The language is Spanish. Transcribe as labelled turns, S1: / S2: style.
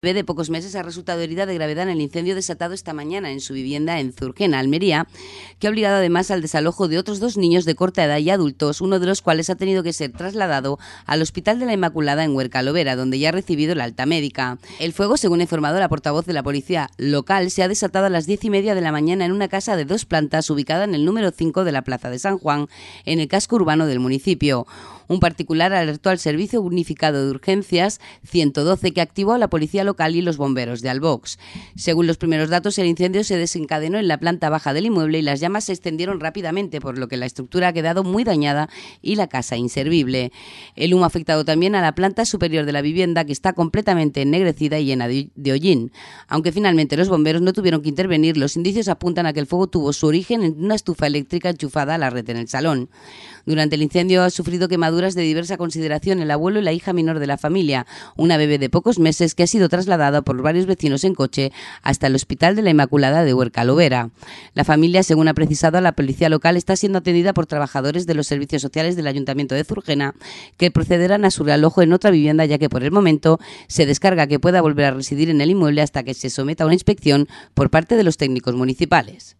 S1: de pocos meses ha resultado herida de gravedad en el incendio desatado esta mañana en su vivienda en Zurgena, Almería, que ha obligado además al desalojo de otros dos niños de corta edad y adultos, uno de los cuales ha tenido que ser trasladado al Hospital de la Inmaculada en Huerca Lovera, donde ya ha recibido la alta médica. El fuego, según ha informado la portavoz de la policía local, se ha desatado a las diez y media de la mañana en una casa de dos plantas ubicada en el número 5 de la Plaza de San Juan, en el casco urbano del municipio. Un particular alertó al Servicio Unificado de Urgencias 112 que activó a la policía local y los bomberos de Albox. Según los primeros datos, el incendio se desencadenó en la planta baja del inmueble y las llamas se extendieron rápidamente, por lo que la estructura ha quedado muy dañada y la casa inservible. El humo ha afectado también a la planta superior de la vivienda, que está completamente ennegrecida y llena de hollín. Aunque finalmente los bomberos no tuvieron que intervenir, los indicios apuntan a que el fuego tuvo su origen en una estufa eléctrica enchufada a la red en el salón. Durante el incendio ha sufrido quemaduras de diversa consideración el abuelo y la hija menor de la familia, una bebé de pocos meses que ha sido trasladada por varios vecinos en coche hasta el Hospital de la Inmaculada de Huerca Lovera. La familia, según ha precisado la policía local, está siendo atendida por trabajadores de los servicios sociales del Ayuntamiento de Zurgena que procederán a su realojo en otra vivienda ya que por el momento se descarga que pueda volver a residir en el inmueble hasta que se someta a una inspección por parte de los técnicos municipales.